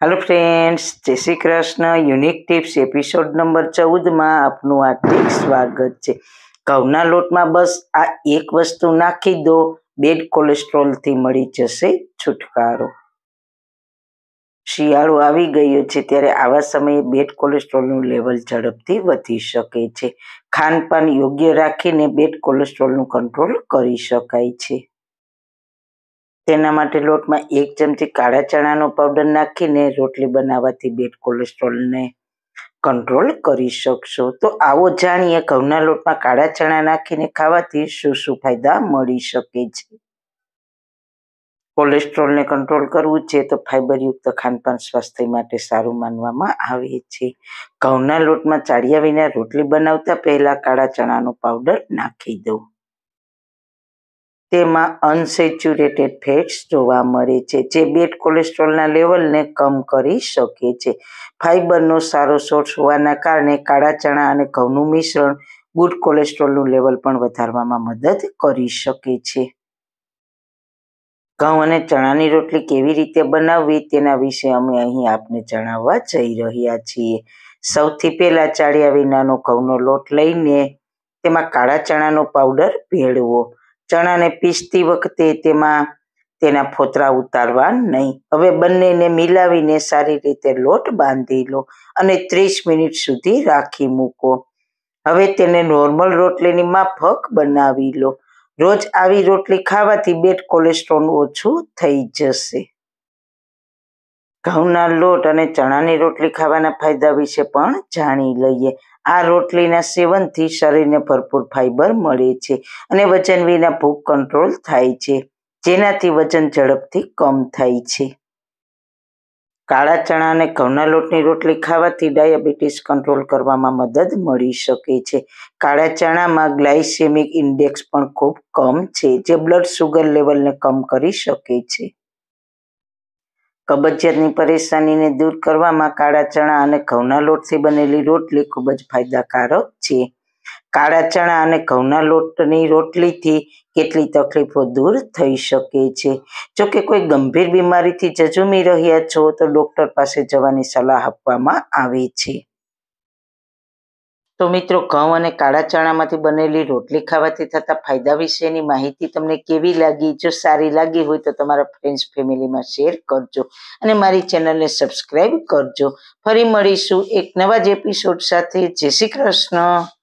hello friends જય Shri Krishna unique tips episode number ચૌદમાં આપનું હાર્દિક સ્વાગત છે ઘઉંના લોટમાં બસ આ એક વસ્તુ નાખી દો બેડ કોલેસ્ટ્રોલથી મળી જશે છુટકારો શિયાળો આવી ગયો છે ત્યારે આવા સમયે બેડ કોલેસ્ટ્રોલનું લેવલ ઝડપથી વધી શકે છે ખાનપાન યોગ્ય રાખીને બેડ કોલેસ્ટ્રોલનું કંટ્રોલ કરી શકાય છે તેના માટે લોટમાં એક ચમચી કાળા ચણાનો પાવડર નાખીને રોટલી બનાવવાથી બેડ કોલેસ્ટ્રોલને કંટ્રોલ કરી શકશો તો આવો જાણીએ ઘઉંના લોટમાં કાળા ચણા નાખીને ખાવાથી શું શું ફાયદા મળી શકે છે કોલેસ્ટ્રોલને કંટ્રોલ કરવું છે તો ફાઇબરયુક્ત ખાનપાન સ્વાસ્થ્ય માટે સારું માનવામાં આવે છે ઘઉંના લોટમાં ચાળિયા વિના રોટલી બનાવતા પહેલાં કાળા ચણાનો પાવડર નાખી દઉં તેમાં અનસેચ્યુરેટેડ ફેટ્સ જોવા મળે છે જે બેડ કોલેસ્ટ્રોલના લેવલને કમ કરી શકે છે ફાઇબરનો સારો સોર્સ હોવાના કારણે કાળા ચણા અને ઘઉંનું મિશ્રણ ગુડ કોલેસ્ટ્રોલનું લેવલ પણ વધારવામાં મદદ કરી શકે છે ઘઉં અને ચણાની રોટલી કેવી રીતે બનાવવી તેના વિશે અમે અહીં આપને જણાવવા જઈ રહ્યા છીએ સૌથી પહેલા ચાળિયા વિનાનો ઘઉંનો લોટ લઈને તેમાં કાળા ચણાનો પાવડર ભેળવો ચણાને પીસતી વખતે તેમાં તેના ફોતરા ઉતારવા નહીં હવે બંનેને મિલાવીને સારી રીતે લોટ બાંધી લો અને ત્રીસ મિનિટ સુધી રાખી મૂકો હવે તેને નોર્મલ રોટલીની માફક બનાવી લો રોજ આવી રોટલી ખાવાથી બેડ કોલેસ્ટ્રોલ ઓછું થઈ જશે ઘઉંના લોટ અને ચણાની રોટલી ખાવાના ફાયદા વિશે પણ જાણી લઈએ આ રોટલીના સેવનથી શરીરને ભરપૂર ફાઇબર મળે છે અને વજન વિના ભૂખ કંટ્રોલ થાય છે જેનાથી વજન ઝડપથી કમ થાય છે કાળા ચણા અને ઘઉંના લોટની રોટલી ખાવાથી ડાયાબિટીસ કંટ્રોલ કરવામાં મદદ મળી શકે છે કાળા ચણામાં ગ્લાયસેમિક ઇન્ડેક્સ પણ ખૂબ કમ છે જે બ્લડ શુગર લેવલને કમ કરી શકે છે કબજિયાતની પરેશાનીને દૂર કરવામાં કાળા ચણા અને ઘઉંના લોટથી બનેલી રોટલી ખૂબ જ ફાયદાકારક છે કાળા ચણા અને ઘઉંના લોટની રોટલીથી કેટલી તકલીફો દૂર થઈ શકે છે જો કે કોઈ ગંભીર બીમારીથી જજુમી રહ્યા છો તો ડૉક્ટર પાસે જવાની સલાહ આપવામાં આવે છે તો મિત્રો ઘઉં અને કાળા ચણામાંથી બનેલી રોટલી ખાવાથી થતા ફાયદા વિશેની માહિતી તમને કેવી લાગી જો સારી લાગી હોય તો તમારા ફ્રેન્ડ્સ ફેમિલીમાં શેર કરજો અને મારી ચેનલને સબસ્ક્રાઈબ કરજો ફરી મળીશું એક નવા જ એપિસોડ સાથે જય શ્રી કૃષ્ણ